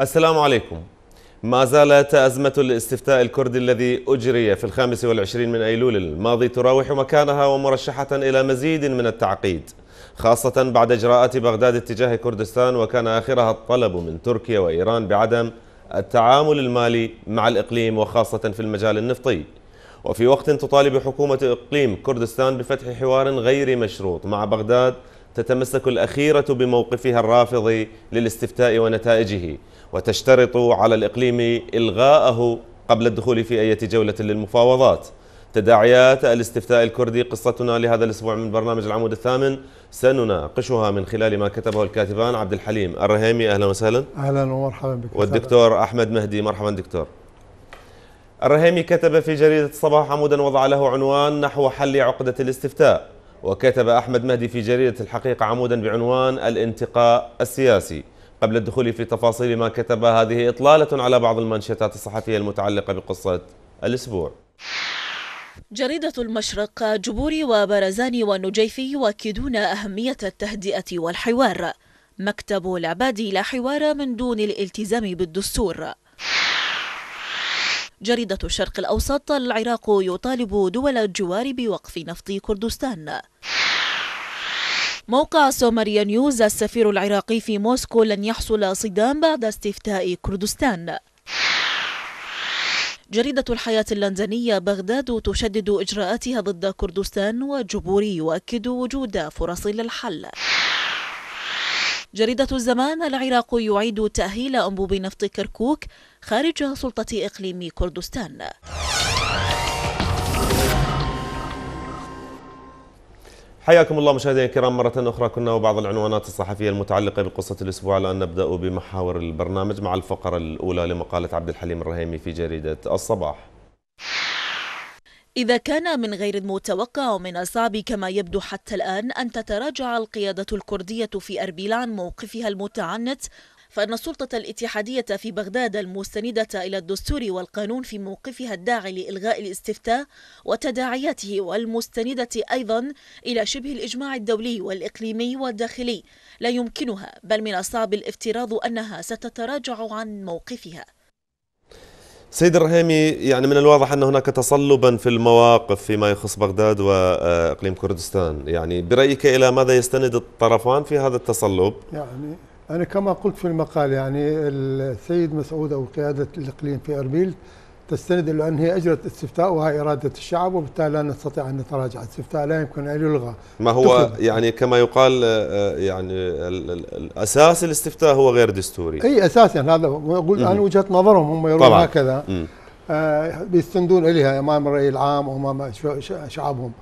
السلام عليكم ما زالت أزمة الاستفتاء الكردي الذي أجري في الخامس والعشرين من أيلول الماضي تراوح مكانها ومرشحة إلى مزيد من التعقيد خاصة بعد إجراءات بغداد اتجاه كردستان وكان آخرها الطلب من تركيا وإيران بعدم التعامل المالي مع الإقليم وخاصة في المجال النفطي وفي وقت تطالب حكومة إقليم كردستان بفتح حوار غير مشروط مع بغداد تتمسك الأخيرة بموقفها الرافض للاستفتاء ونتائجه وتشترط على الإقليم إلغاءه قبل الدخول في أي جولة للمفاوضات تداعيات الاستفتاء الكردي قصتنا لهذا الأسبوع من برنامج العمود الثامن سنناقشها من خلال ما كتبه الكاتبان عبد الحليم الرهيمي أهلا وسهلا أهلا ومرحبا بك والدكتور سهلا. أحمد مهدي مرحبا دكتور الرهيمي كتب في جريدة الصباح عمودا وضع له عنوان نحو حل عقدة الاستفتاء وكتب أحمد مهدي في جريدة الحقيقة عمودا بعنوان الانتقاء السياسي قبل الدخول في تفاصيل ما كتب هذه إطلالة على بعض المنشطات الصحفية المتعلقة بقصة الأسبوع جريدة المشرق جبوري وبرزاني والنجيفي يؤكدون أهمية التهدئة والحوار مكتب العبادي لا حوار من دون الالتزام بالدستور جريدة الشرق الأوسط العراق يطالب دول الجوار بوقف نفط كردستان موقع سومريا نيوز السفير العراقي في موسكو لن يحصل صدام بعد استفتاء كردستان جريدة الحياة اللندنية بغداد تشدد إجراءاتها ضد كردستان وجبوري يؤكد وجود فرص للحل جريدة الزمان العراق يعيد تأهيل أنبوب نفط كركوك خارج سلطة إقليم كردستان حياكم الله مشاهدينا الكرام مرة أخرى كنا وبعض العنوانات الصحفية المتعلقة بقصة الأسبوع الآن نبدأ بمحاور البرنامج مع الفقرة الأولى لمقالة عبد الحليم الرهيمي في جريدة الصباح إذا كان من غير المتوقع ومن الصعب كما يبدو حتى الآن أن تتراجع القيادة الكردية في أربيل عن موقفها المتعنت فإن السلطة الاتحادية في بغداد المستندة إلى الدستور والقانون في موقفها الداعي لإلغاء الاستفتاء وتداعياته والمستندة أيضا إلى شبه الإجماع الدولي والإقليمي والداخلي لا يمكنها بل من الصعب الافتراض أنها ستتراجع عن موقفها سيد الرهيمي يعني من الواضح أن هناك تصلبا في المواقف فيما يخص بغداد وإقليم كردستان يعني برأيك إلى ماذا يستند الطرفان في هذا التصلب؟ يعني أنا كما قلت في المقال يعني السيد مسعود أو قيادة الإقليم في أربيل تستند إلى أن هي أجرت استفتاء وهي إرادة الشعب وبالتالي لا نستطيع أن نتراجع استفتاء لا يمكن أن يلغى ما هو تخذ. يعني كما يقال آه، آه، يعني الأساس الاستفتاء هو غير دستوري أي أساسا يعني هذا أقول عن وجهة نظرهم هم يرون هكذا آه بيستندون إليها أمام الرأي العام وأمام شعبهم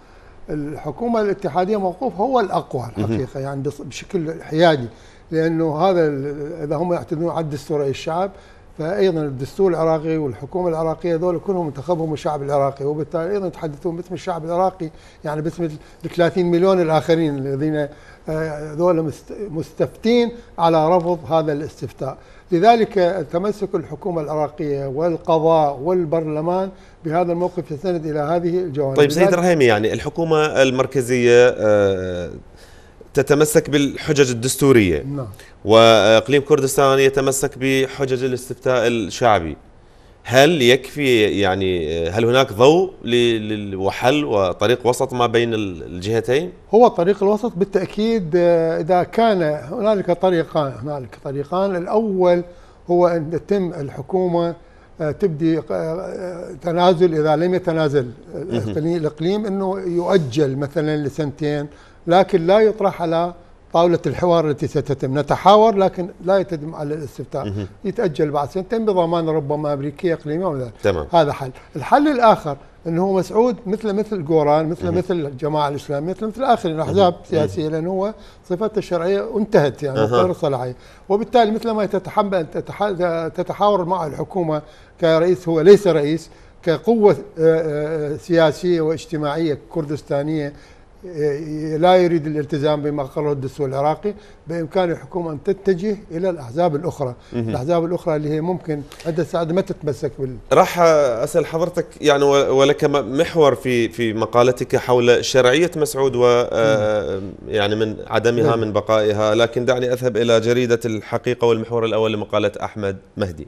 الحكومة الاتحادية موقوف هو الأقوى الحقيقة يعني بشكل حيادي لأنه هذا إذا هم يعتمدون على الدستور الشعب فايضا الدستور العراقي والحكومه العراقيه هذول كلهم منتخبهم الشعب العراقي وبالتالي ايضا يتحدثون باسم الشعب العراقي يعني باسم ال 30 مليون الاخرين الذين آه، هذول مستفتين على رفض هذا الاستفتاء لذلك تمسك الحكومه العراقيه والقضاء والبرلمان بهذا الموقف يستند الى هذه الجوانب طيب سيد رهيمي يعني الحكومه المركزيه آه، تتمسك بالحجج الدستورية نعم. وإقليم كردستان يتمسك بحجج الاستفتاء الشعبي هل يكفي يعني هل هناك ضوء وحل وطريق وسط ما بين الجهتين؟ هو الطريق الوسط بالتأكيد آه، إذا كان هنالك طريقان هنالك طريقان الأول هو أن تتم الحكومة آه، تبدي آه، تنازل إذا لم يتنازل الإقليم أنه يؤجل مثلا لسنتين لكن لا يطرح على طاولة الحوار التي ستتم نتحاور لكن لا يتم على الاستفتاء يتأجل بعد سنتين بضمان ربما أمريكية إقليمية أو تمام. هذا حل الحل الآخر أنه هو مسعود مثل مثل جوران مثل مثل الجماعة الإسلامية مثل مثل آخر الأحزاب السياسية لأنه هو صفته الشرعية انتهت يعني غير صلاحية وبالتالي مثل ما تتحمل تتحاور مع الحكومة كرئيس هو ليس رئيس كقوة آه، آه، آه، سياسية واجتماعية كردستانية لا يريد الالتزام بما قرره الدستور العراقي بامكان الحكومه ان تتجه الى الاحزاب الاخرى، الاحزاب الاخرى اللي هي ممكن عندها سعد ما تتمسك بال راح اسال حضرتك يعني ولك محور في في مقالتك حول شرعيه مسعود و آه، يعني من عدمها نعم. من بقائها، لكن دعني اذهب الى جريده الحقيقه والمحور الاول لمقاله احمد مهدي.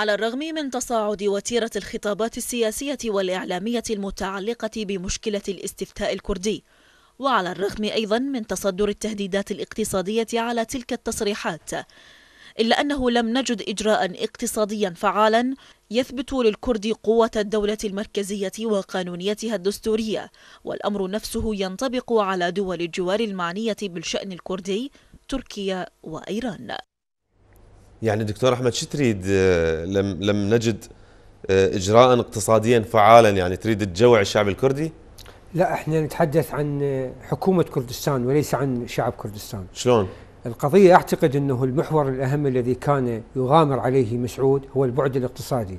على الرغم من تصاعد وتيرة الخطابات السياسية والإعلامية المتعلقة بمشكلة الاستفتاء الكردي وعلى الرغم أيضا من تصدر التهديدات الاقتصادية على تلك التصريحات إلا أنه لم نجد إجراء اقتصاديا فعالا يثبت للكرد قوة الدولة المركزية وقانونيتها الدستورية والأمر نفسه ينطبق على دول الجوار المعنية بالشأن الكردي تركيا وإيران يعني دكتور احمد شو تريد آه، لم لم نجد آه، اجراء اقتصاديا فعالا يعني تريد تجوع الشعب الكردي؟ لا احنا نتحدث عن حكومه كردستان وليس عن شعب كردستان. شلون؟ القضيه اعتقد انه المحور الاهم الذي كان يغامر عليه مسعود هو البعد الاقتصادي.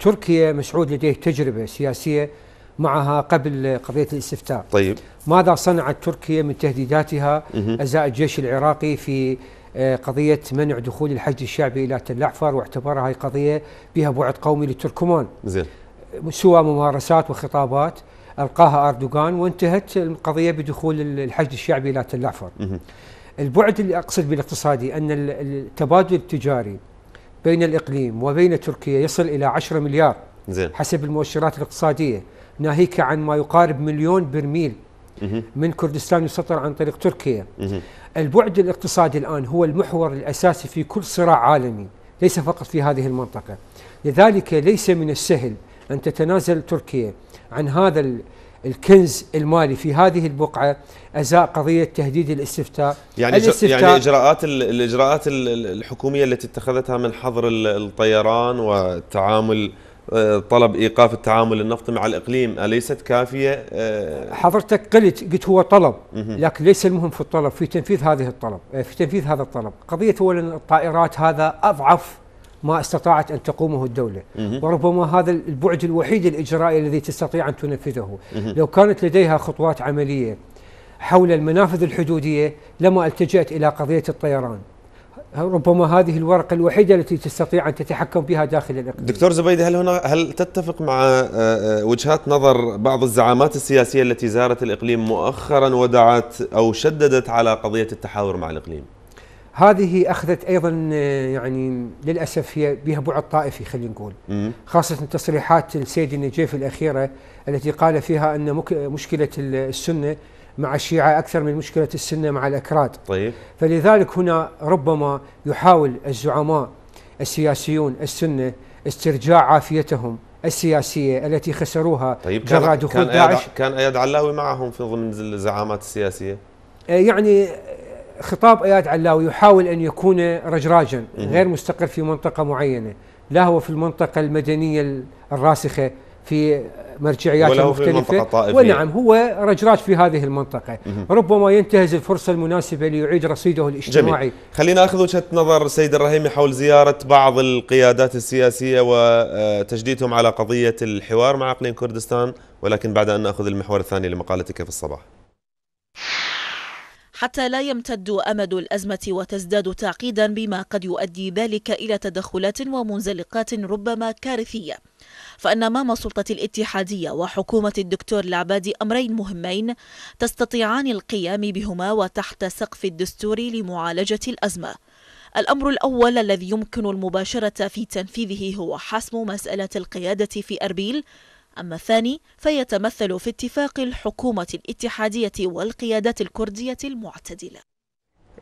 تركيا مسعود لديه تجربه سياسيه معها قبل قضية الاستفتاء طيب ماذا صنعت تركيا من تهديداتها أزاء الجيش العراقي في آه، قضية منع دخول الحشد الشعبي إلى تل الأحفر واعتبرها هي قضية بها بعد قومي للتركمان زين سوى ممارسات وخطابات ألقاها أردوغان وانتهت القضية بدخول الحشد الشعبي إلى تل الأحفر البعد اللي أقصد بالاقتصادي أن التبادل التجاري بين الإقليم وبين تركيا يصل إلى 10 مليار زين. حسب المؤشرات الاقتصادية ناهيك عن ما يقارب مليون برميل من كردستان يسطر عن طريق تركيا البعد الاقتصادي الآن هو المحور الأساسي في كل صراع عالمي ليس فقط في هذه المنطقة لذلك ليس من السهل أن تتنازل تركيا عن هذا الكنز المالي في هذه البقعة أزاء قضية تهديد الاستفتاء يعني, يعني الاستفتاء يعني إجراءات الإجراءات الحكومية التي اتخذتها من حظر الطيران والتعامل آه، طلب ايقاف التعامل النفطي مع الاقليم اليست كافيه؟ آه، حضرتك قلت قلت هو طلب لكن ليس المهم في الطلب في تنفيذ هذه الطلب آه، في تنفيذ هذا الطلب قضيه هو الطائرات هذا اضعف ما استطاعت ان تقومه الدوله وربما هذا البعد الوحيد الاجرائي الذي تستطيع ان تنفذه لو كانت لديها خطوات عمليه حول المنافذ الحدوديه لما التجأت الى قضيه الطيران ربما هذه الورقه الوحيده التي تستطيع ان تتحكم بها داخل الاقليم. دكتور زبيدي هل هنا هل تتفق مع آه، آه، وجهات نظر بعض الزعامات السياسيه التي زارت الاقليم مؤخرا ودعت او شددت على قضيه التحاور مع الاقليم؟ هذه اخذت ايضا آه، يعني للاسف هي بها بعد طائفي خلينا نقول خاصه تصريحات السيد النجيف الاخيره التي قال فيها ان مشكله السنه مع الشيعة أكثر من مشكلة السنة مع الأكراد طيب. فلذلك هنا ربما يحاول الزعماء السياسيون السنة استرجاع عافيتهم السياسية التي خسروها طيب جراء دخول كان داعش كان أياد علاوي معهم في ضمن الزعامات السياسية آه، يعني خطاب اياد علاوي يحاول ان يكون رجراجا غير مستقر في منطقه معينه لا هو في المنطقه المدنيه الراسخه في مرجعيات مختلفة ونعم هو رجراج في هذه المنطقة ربما ينتهز الفرصة المناسبة ليعيد رصيده الاجتماعي جميل. خلينا أخذ وجهة نظر سيد الرهيمي حول زيارة بعض القيادات السياسية وتجديدهم على قضية الحوار مع أقليم كردستان ولكن بعد أن نأخذ المحور الثاني لمقالتك في الصباح حتى لا يمتد أمد الأزمة وتزداد تعقيدا بما قد يؤدي ذلك إلى تدخلات ومنزلقات ربما كارثية فأن أمام السلطة الاتحادية وحكومة الدكتور العبادي أمرين مهمين تستطيعان القيام بهما وتحت سقف الدستور لمعالجة الأزمة الأمر الأول الذي يمكن المباشرة في تنفيذه هو حسم مسألة القيادة في أربيل أما الثاني فيتمثل في اتفاق الحكومة الاتحادية والقيادات الكردية المعتدلة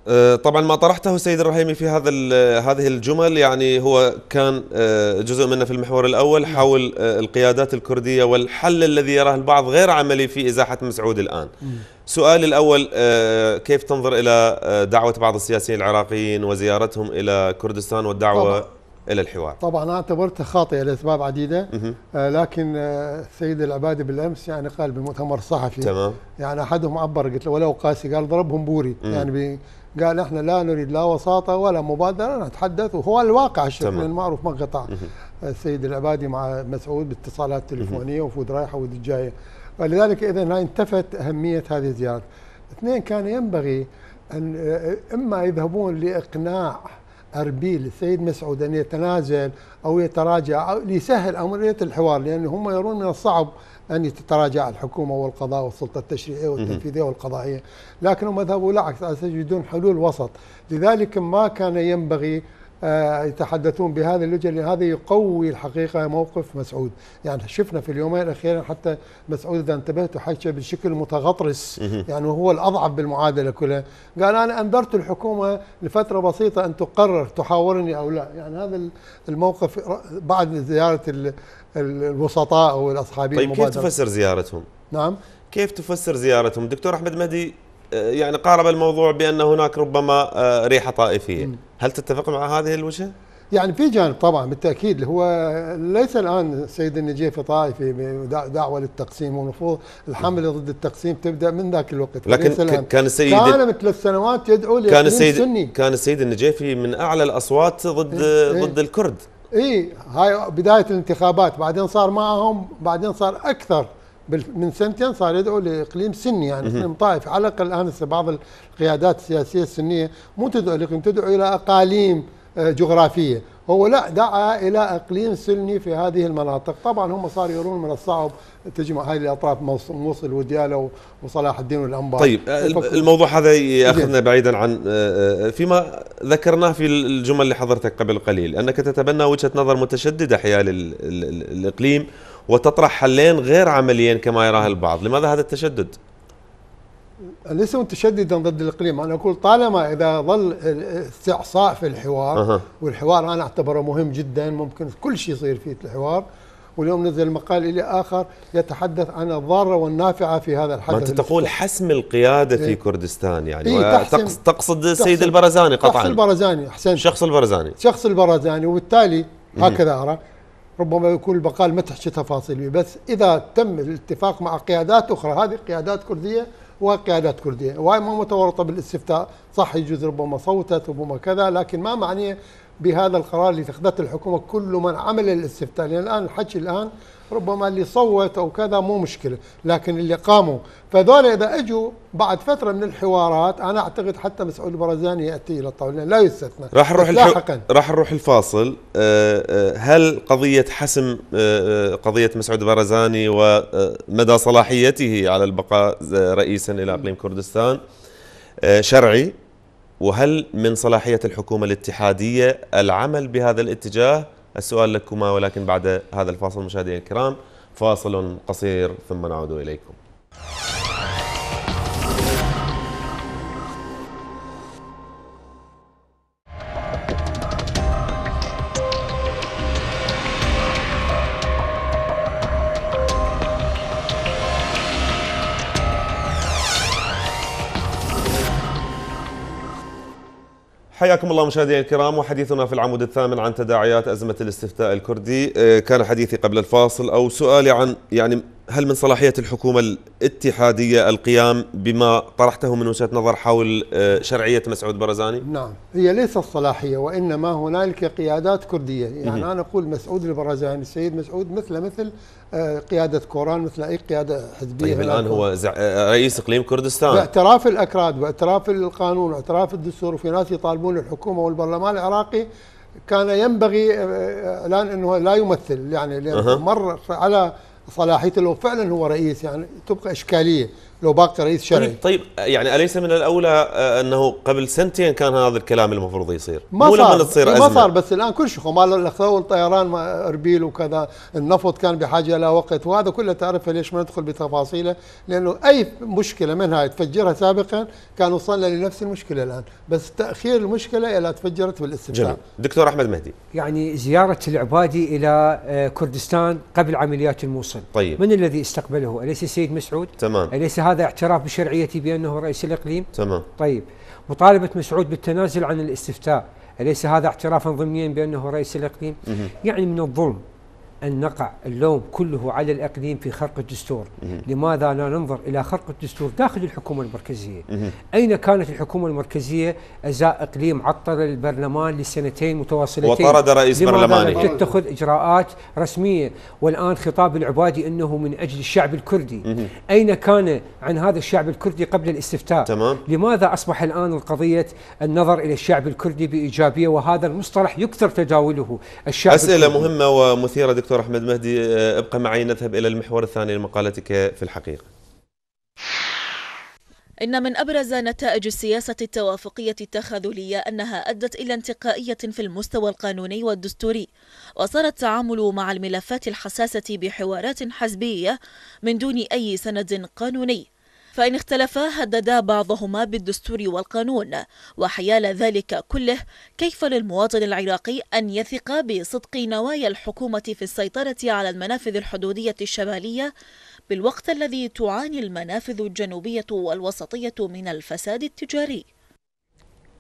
أه، طبعا ما طرحته سيد الرحيمي في هذا هذه الجمل يعني هو كان أه، جزء منه في المحور الاول نعم. حول أه، القيادات الكرديه والحل الذي يراه البعض غير عملي في ازاحه مسعود الان. نعم. سؤال الاول كيف تنظر الى دعوه بعض السياسيين العراقيين وزيارتهم الى كردستان والدعوه طبعا. الى الحوار طبعا انا اعتبرتها خاطئه لاسباب عديده آه لكن السيد آه، العبادي بالامس يعني قال بمؤتمر صحفي تمام يعني احدهم عبر قلت له ولو قاسي قال ضربهم بوري مم. يعني قال احنا لا نريد لا وساطه ولا مبادره نتحدث وهو الواقع الشكل المعروف ما انقطع السيد آه، العبادي مع مسعود باتصالات تليفونيه وفود رايحه وفود جايه ولذلك اذا انتفت اهميه هذه الزيارات اثنين كان ينبغي ان آه، اما يذهبون لاقناع اربيل السيد مسعود ان يتنازل او يتراجع او ليسهل عمليه الحوار لان هم يرون من الصعب ان تتراجع الحكومه والقضاء والسلطه التشريعيه والتنفيذيه والقضائيه لكنهم ذهبوا العكس سيجدون حلول وسط لذلك ما كان ينبغي آه، يتحدثون بهذه اللجنه لان هذا يقوي الحقيقه موقف مسعود، يعني شفنا في اليومين الاخيرين حتى مسعود اذا انتبهت حكى بشكل متغطرس يعني هو الاضعف بالمعادله كلها، قال انا انذرت الحكومه لفتره بسيطه ان تقرر تحاورني او لا، يعني هذا الموقف بعد زياره الوسطاء او الأصحابين طيب كيف تفسر زيارتهم؟ نعم كيف تفسر زيارتهم؟ دكتور احمد مهدي آه، يعني قارب الموضوع بأن هناك ربما آه، ريحة طائفية هل تتفق مع هذه الوجهة؟ يعني في جانب طبعا بالتاكيد هو ليس الان سيد النجيفي طائفي دعوه للتقسيم ونفوذ الحمله ضد التقسيم تبدا من ذاك الوقت لكن كان السيد كان من ثلاث سنوات يدعو كان السيد سني كان السيد النجيفي من اعلى الاصوات ضد إيه, إيه. ضد الكرد اي هاي بدايه الانتخابات بعدين صار معهم بعدين صار اكثر من سنتين صار يدعو لاقليم سني يعني اقليم طائفي على الاقل الان بعض القيادات السياسيه السنيه مو تدعو لاقليم تدعو الى اقاليم آه، جغرافيه هو لا دعا الى اقليم سني في هذه المناطق طبعا هم صاروا يرون من الصعب تجمع هذه الاطراف موصل وديالة وصلاح الدين والانبار طيب آه، الموضوع هذا ياخذنا بعيدا عن آه، فيما ذكرناه في الجمل اللي حضرتك قبل قليل انك تتبنى وجهه نظر متشدده حيال الاقليم وتطرح حلين غير عمليين كما يراه البعض لماذا هذا التشدد؟ ليس متشددا ضد الاقليم انا اقول طالما اذا ظل استعصاء في الحوار أه. والحوار انا اعتبره مهم جدا ممكن كل شيء يصير في الحوار واليوم نزل مقال الى اخر يتحدث عن الضاره والنافعه في هذا الحدث ما انت تقول حسم القياده في إيه. كردستان يعني إيه تقصد, تقصد السيد البرزاني قطعا شخص البرزاني احسنت شخص البرزاني شخص البرزاني وبالتالي هكذا ارى ربما يكون البقال ما تحكي تفاصيل بس اذا تم الاتفاق مع قيادات اخرى هذه قيادات كرديه وقيادات كرديه وهي ما متورطه بالاستفتاء صح يجوز ربما صوتت ربما كذا لكن ما معنيه بهذا القرار اللي اتخذته الحكومه كل من عمل الاستفتاء لان الان الحكي الان ربما اللي صوت او كذا مو مشكله لكن اللي قاموا فذول اذا اجوا بعد فتره من الحوارات انا اعتقد حتى مسعود البرزاني ياتي الى الطاوله لا يستثنى راح نروح راح نروح الفاصل آه، آه، هل قضيه حسم آه، قضيه مسعود البرزاني ومدى صلاحيته على البقاء رئيسا الى اقليم كردستان شرعي وهل من صلاحيه الحكومه الاتحاديه العمل بهذا الاتجاه السؤال لكما ولكن بعد هذا الفاصل مشاهدينا الكرام فاصل قصير ثم نعود إليكم حياكم الله مشاهدينا الكرام وحديثنا في العمود الثامن عن تداعيات أزمة الاستفتاء الكردي آه، كان حديثي قبل الفاصل أو سؤالي عن يعني هل من صلاحية الحكومة الاتحادية القيام بما طرحته من وجهة نظر حول آه، شرعية مسعود برزاني؟ نعم هي ليست صلاحية وإنما هنالك قيادات كردية يعني أنا أقول مسعود البرزاني السيد مسعود مثل مثل آه، قيادة كوران مثل أي قيادة حزبية طيب الآن هو زع... آه، رئيس إقليم كردستان باعتراف الأكراد واعتراف القانون واعتراف الدستور وفي ناس يطالبون الحكومة والبرلمان العراقي كان ينبغي الآن أنه لا يمثل يعني أه. مر على صلاحيته لو فعلا هو رئيس يعني تبقى اشكاليه لو باقي رئيس شرعي طيب،, طيب, يعني اليس من الاولى آه، انه قبل سنتين كان هذا الكلام المفروض يصير ما مو صار لما تصير ما صار بس الان كل شيء مال اخذوا الطيران اربيل وكذا النفط كان بحاجه الى وقت وهذا كله تعرفه ليش ما ندخل بتفاصيله لانه اي مشكله منها تفجرها سابقا كان وصلنا لنفس المشكله الان بس تاخير المشكله الى تفجرت بالاستفتاء جميل دكتور احمد مهدي يعني زياره العبادي الى آه، كردستان قبل عمليات الموصل طيب من الذي استقبله اليس السيد مسعود تمام اليس هذا اعتراف بشرعيتي بأنه رئيس الإقليم تمام طيب مطالبة مسعود بالتنازل عن الاستفتاء أليس هذا اعترافا ضمنيا بأنه رئيس الإقليم يعني من الظلم أن نقع اللوم كله على الأقليم في خرق الدستور لماذا لا ننظر إلى خرق الدستور داخل الحكومة المركزية أين كانت الحكومة المركزية أزاء إقليم عطل البرلمان لسنتين متواصلتين وطرد رئيس برلماني لماذا تتخذ إجراءات رسمية والآن خطاب العبادي أنه من أجل الشعب الكردي أين كان عن هذا الشعب الكردي قبل الاستفتاء تمام. لماذا أصبح الآن القضية النظر إلى الشعب الكردي بإيجابية وهذا المصطلح يكثر تداوله الشعب أسئلة الكردي. مهمة ومثيرة دكتور. دكتور أحمد مهدي آه، ابقى معي نذهب إلى المحور الثاني لمقالتك في الحقيقة إن من أبرز نتائج السياسة التوافقية التخاذلية أنها أدت إلى انتقائية في المستوى القانوني والدستوري وصار التعامل مع الملفات الحساسة بحوارات حزبية من دون أي سند قانوني فإن اختلفا هددا بعضهما بالدستور والقانون وحيال ذلك كله كيف للمواطن العراقي أن يثق بصدق نوايا الحكومة في السيطرة على المنافذ الحدودية الشمالية بالوقت الذي تعاني المنافذ الجنوبية والوسطية من الفساد التجاري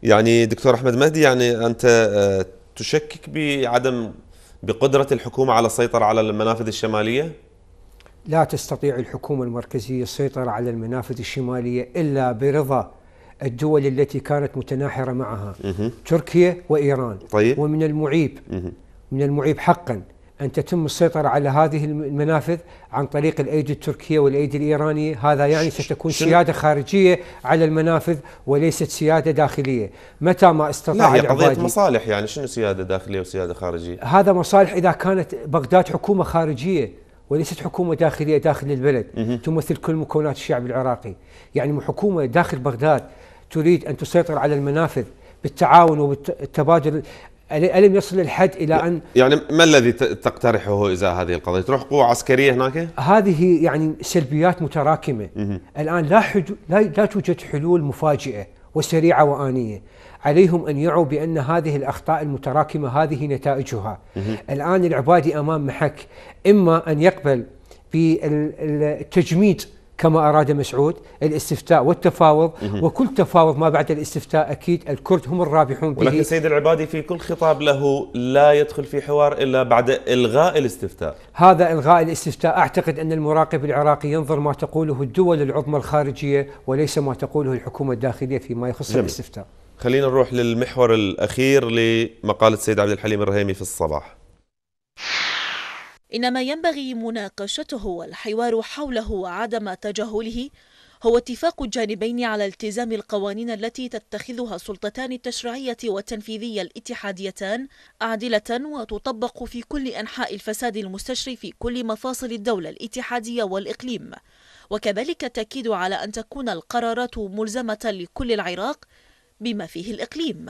يعني دكتور أحمد مهدي يعني أنت آه، تشكك بعدم بقدرة الحكومة على السيطرة على المنافذ الشمالية؟ لا تستطيع الحكومة المركزية السيطرة على المنافذ الشمالية إلا برضا الدول التي كانت متناحرة معها تركيا وإيران طيب. ومن المعيب من المعيب حقا أن تتم السيطرة على هذه المنافذ عن طريق الأيدي التركية والأيدي الإيرانية هذا يعني ستكون سيادة خارجية على المنافذ وليست سيادة داخلية متى ما استطاع لا هي قضية مصالح يعني شنو سيادة داخلية وسيادة خارجية هذا مصالح إذا كانت بغداد حكومة خارجية وليست حكومة داخلية داخل البلد تمثل كل مكونات الشعب العراقي يعني حكومة داخل بغداد تريد أن تسيطر على المنافذ بالتعاون وبالتبادل ألم يصل الحد إلى أن يعني ما الذي تقترحه إذا هذه القضية تروح قوة عسكرية هناك؟ هذه يعني سلبيات متراكمة الآن لا, حدو لا, لا توجد حلول مفاجئة وسريعه وانيه عليهم ان يعوا بان هذه الاخطاء المتراكمه هذه نتائجها الان العبادي امام محك اما ان يقبل بالتجميد كما أراد مسعود الاستفتاء والتفاوض وكل تفاوض ما بعد الاستفتاء أكيد الكرد هم الرابحون به ولكن سيد العبادي في كل خطاب له لا يدخل في حوار إلا بعد إلغاء الاستفتاء هذا إلغاء الاستفتاء أعتقد أن المراقب العراقي ينظر ما تقوله الدول العظمى الخارجية وليس ما تقوله الحكومة الداخلية فيما يخص جميل. الاستفتاء خلينا نروح للمحور الأخير لمقالة السيد عبد الحليم الرهيمي في الصباح إنما ينبغي مناقشته والحوار حوله وعدم تجاهله هو اتفاق الجانبين على التزام القوانين التي تتخذها السلطتان التشريعية والتنفيذية الاتحاديتان عادلة وتطبق في كل أنحاء الفساد المستشري في كل مفاصل الدولة الاتحادية والإقليم وكذلك التأكيد على أن تكون القرارات ملزمة لكل العراق بما فيه الإقليم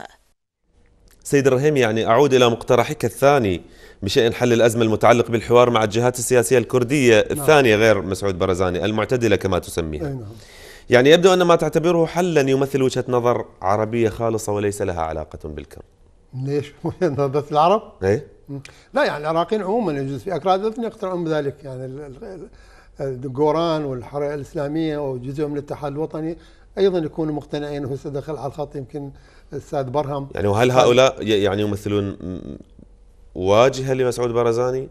سيد الرهيم يعني أعود إلى مقترحك الثاني بشأن حل الأزمة المتعلق بالحوار مع الجهات السياسية الكردية نعم. الثانية غير مسعود برزاني المعتدلة كما تسميها نعم. يعني يبدو أن ما تعتبره حلا يمثل وجهة نظر عربية خالصة وليس لها علاقة بالكرد ليش بس العرب؟ ايه لا يعني العراقيين عموما يجوز في اكراد يقتنعون بذلك يعني الجوران والحركه الاسلاميه وجزء من الاتحاد الوطني ايضا يكونوا مقتنعين وهسه دخل على الخط يمكن الاستاذ برهم يعني وهل هؤلاء يعني يمثلون واجهه لمسعود برزاني؟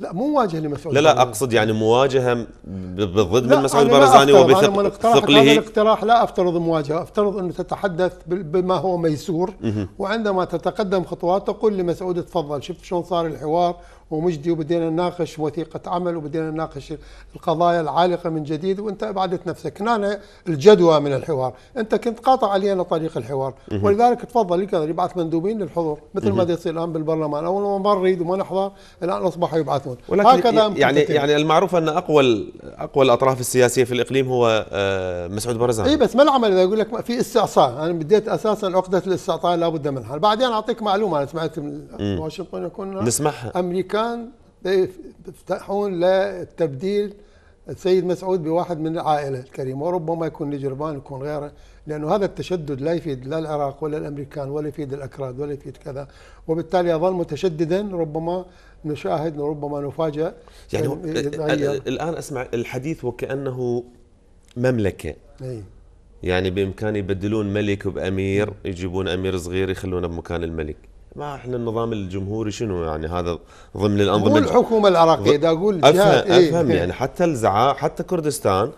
لا مو مواجهه لمسعود لا لا اقصد يعني مواجهه بالضد من مسعود برزاني وبثقله لا هذا الاقتراح لا افترض مواجهه افترض انه تتحدث بما هو ميسور وعندما تتقدم خطوات تقول لمسعود تفضل شوف شلون صار الحوار ومجدي وبدينا نناقش وثيقة عمل وبدينا نناقش القضايا العالقة من جديد وانت أبعدت نفسك هنا الجدوى من الحوار انت كنت قاطع علينا طريق الحوار ولذلك تفضل يبعث مندوبين للحضور مثل ما يصير الآن بالبرلمان أول ما نريد وما نحضر الآن أصبحوا يبعثون هكذا يعني يعني المعروف أن أقوى أقوى الأطراف السياسية في الإقليم هو آه، مسعود برزان اي بس ما العمل إذا يقول لك في استعصاء أنا بديت أساسا عقدة الاستعصاء لابد منها بعدين أعطيك معلومة أنا سمعت من واشنطن يكون نسمعها أمريكا الامريكان يفتحون للتبديل السيد مسعود بواحد من العائله الكريمه وربما يكون نجربان يكون غيره لانه هذا التشدد لا يفيد لا العراق ولا الامريكان ولا يفيد الاكراد ولا يفيد كذا وبالتالي يظل متشددا ربما نشاهد ربما نفاجئ يعني الان اسمع الحديث وكانه مملكه أي. يعني بامكان يبدلون ملك بامير يجيبون امير صغير يخلونه بمكان الملك ما احنا النظام الجمهوري شنو يعني هذا ضمن الانظمه الحكومه العراقيه اذا اقول افهم إيه؟ افهم يعني حتى الزعاء حتى كردستان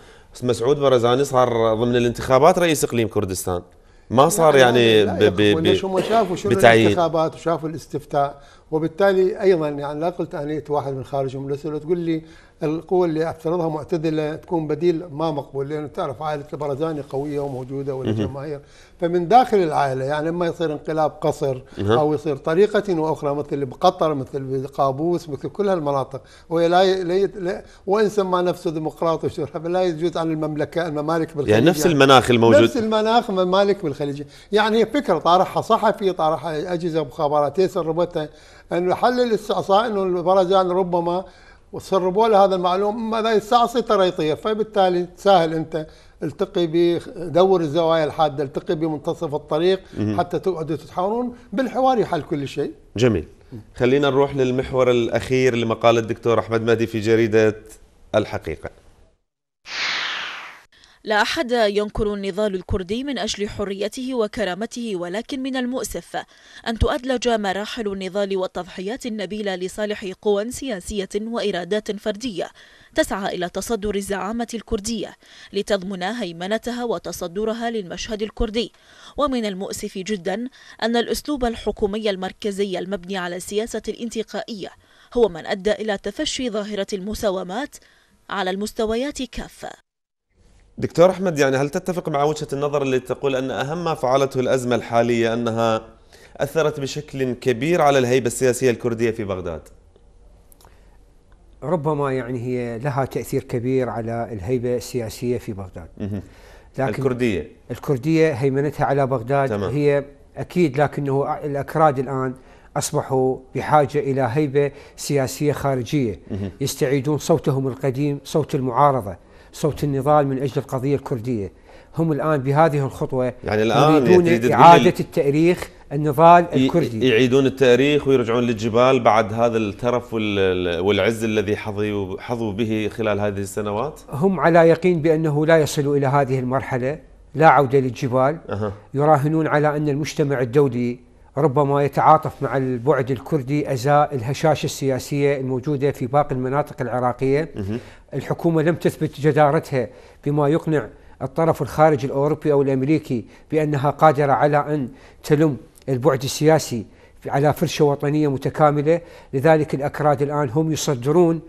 مسعود برزاني صار ضمن الانتخابات رئيس اقليم كردستان ما صار يعني, يعني هم شافوا شنو الانتخابات وشافوا الاستفتاء وبالتالي ايضا يعني لا قلت اني واحد من خارجهم لو تقول لي القوة اللي افترضها معتدلة تكون بديل ما مقبول لأنه تعرف عائلة البرزاني قوية وموجودة والجماهير فمن داخل العائلة يعني ما يصير انقلاب قصر أو يصير طريقة وأخرى مثل بقطر مثل بقابوس مثل كل هالمناطق وهي لا, لا, وإن سمى نفسه ديمقراطي لا يجوز عن المملكة الممالك بالخليج يعني نفس يعني المناخ الموجود نفس المناخ الممالك بالخليج يعني هي فكرة طارحها صحفي طارحها أجهزة مخابراتيه سربتها أنه حل الاستعصاء أنه البرزان ربما وتسربوا له هذا المعلوم ما ذا الساعه سيطره يطير فبالتالي تسهل انت التقي بدور دور الزوايا الحاده التقي بمنتصف الطريق حتى تقعدوا تتحاورون بالحوار يحل كل شيء جميل خلينا نروح للمحور الاخير لمقال الدكتور احمد مهدي في جريده الحقيقه لا أحد ينكر النضال الكردي من أجل حريته وكرامته ولكن من المؤسف أن تؤدلج مراحل النضال والتضحيات النبيلة لصالح قوى سياسية وإرادات فردية تسعى إلى تصدر الزعامة الكردية لتضمن هيمنتها وتصدرها للمشهد الكردي ومن المؤسف جدا أن الأسلوب الحكومي المركزي المبني على السياسة الانتقائية هو من أدى إلى تفشي ظاهرة المساومات على المستويات كافة دكتور احمد يعني هل تتفق مع وجهه النظر اللي تقول ان اهم ما فعلته الازمه الحاليه انها اثرت بشكل كبير على الهيبه السياسيه الكرديه في بغداد؟ ربما يعني هي لها تاثير كبير على الهيبه السياسيه في بغداد. لكن الكرديه الكرديه هيمنتها على بغداد تمام. هي اكيد لكنه الاكراد الان اصبحوا بحاجه الى هيبه سياسيه خارجيه يستعيدون صوتهم القديم صوت المعارضه صوت النضال من أجل القضية الكردية هم الآن بهذه الخطوة يعني الآن يريدون إعادة التاريخ النضال الكردي يعيدون التاريخ ويرجعون للجبال بعد هذا الترف والعز الذي حظوا حظوا به خلال هذه السنوات هم على يقين بأنه لا يصلوا إلى هذه المرحلة لا عودة للجبال أه. يراهنون على أن المجتمع الدولي ربما يتعاطف مع البعد الكردي ازاء الهشاشه السياسيه الموجوده في باقي المناطق العراقيه الحكومه لم تثبت جدارتها بما يقنع الطرف الخارجي الاوروبي او الامريكي بانها قادره على ان تلم البعد السياسي على فرشه وطنيه متكامله، لذلك الاكراد الان هم يصدرون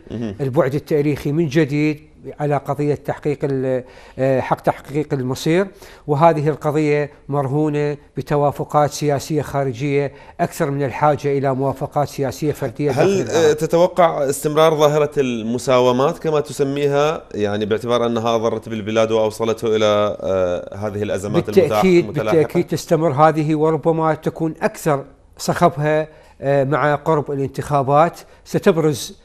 البعد التاريخي من جديد على قضية تحقيق آه، حق تحقيق المصير وهذه القضية مرهونة بتوافقات سياسية خارجية أكثر من الحاجة إلى موافقات سياسية فردية هل آه، تتوقع استمرار ظاهرة المساومات كما تسميها يعني باعتبار أنها ضرت بالبلاد وأوصلته إلى آه، هذه الأزمات بالتأكيد المتلاحقة بالتأكيد تستمر هذه وربما تكون أكثر صخبها مع قرب الانتخابات ستبرز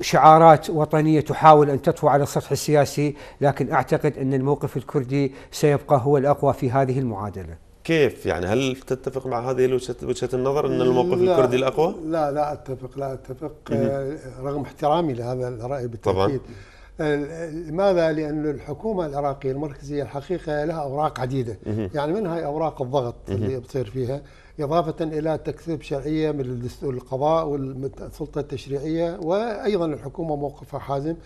شعارات وطنيه تحاول ان تطفو على السطح السياسي، لكن اعتقد ان الموقف الكردي سيبقى هو الاقوى في هذه المعادله. كيف يعني هل تتفق مع هذه وجهه النظر ان الموقف لا الكردي الاقوى؟ لا لا اتفق لا اتفق آه، رغم احترامي لهذا الراي بالتاكيد. طبعا. آه، لماذا؟ لأن الحكومة العراقية المركزية الحقيقة لها أوراق عديدة يعني منها أوراق الضغط اللي بتصير فيها إضافة إلى تكذيب شرعية من القضاء والسلطة التشريعية وأيضا الحكومة موقفها حازم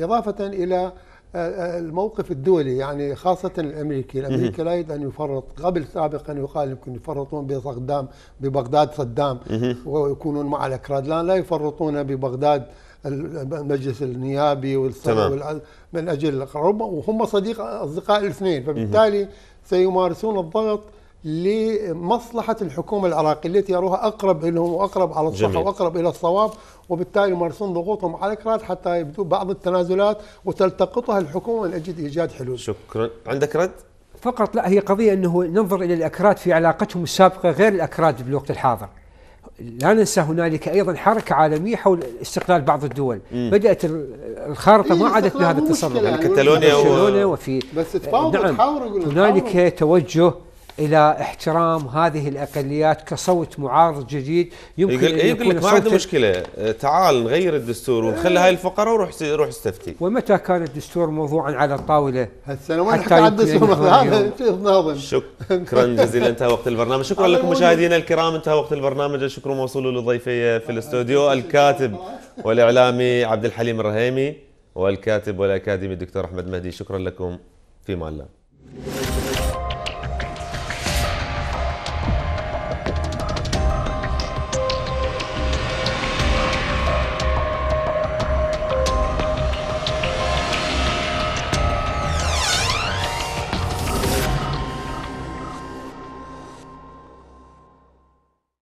إضافة إلى آه، آه، الموقف الدولي يعني خاصة الأمريكي الأمريكي لا يريد أن يفرط قبل سابقا يقال يمكن يفرطون بصدام ببغداد صدام ويكونون مع الأكراد الآن لا يفرطون ببغداد المجلس النيابي من أجل ربما وهم صديق أصدقاء الاثنين فبالتالي سيمارسون الضغط لمصلحة الحكومة العراقية التي يروها أقرب لهم وأقرب على الصحة جميل. وأقرب إلى الصواب وبالتالي يمارسون ضغوطهم على الكراد حتى يبدو بعض التنازلات وتلتقطها الحكومة من أجل إيجاد حلول شكرا عندك رد؟ فقط لا هي قضية أنه ننظر إلى الأكراد في علاقتهم السابقة غير الأكراد بالوقت الحاضر لا ننسى هنالك ايضا حركه عالميه حول استقلال بعض الدول مم. بدات الخارطه إيه، ما عادت بهذا التصرف كتالونيا و... وفي بس تفاوضوا نعم. هنالك توجه الى احترام هذه الاقليات كصوت معارض جديد يمكن يقول, يقول لك ما عنده مشكله آه، تعال نغير الدستور ونخلي هاي الفقره وروح روح استفتي ومتى كان الدستور موضوعا على الطاوله؟ هسه ما حتى على الدستور هذا شكرا جزيلا انتهى وقت البرنامج شكرا لكم مشاهدينا الكرام انتهى وقت البرنامج الشكر موصول لضيفي في الاستوديو الكاتب والاعلامي عبد الحليم الرهيمي والكاتب والاكاديمي الدكتور احمد مهدي شكرا لكم في الله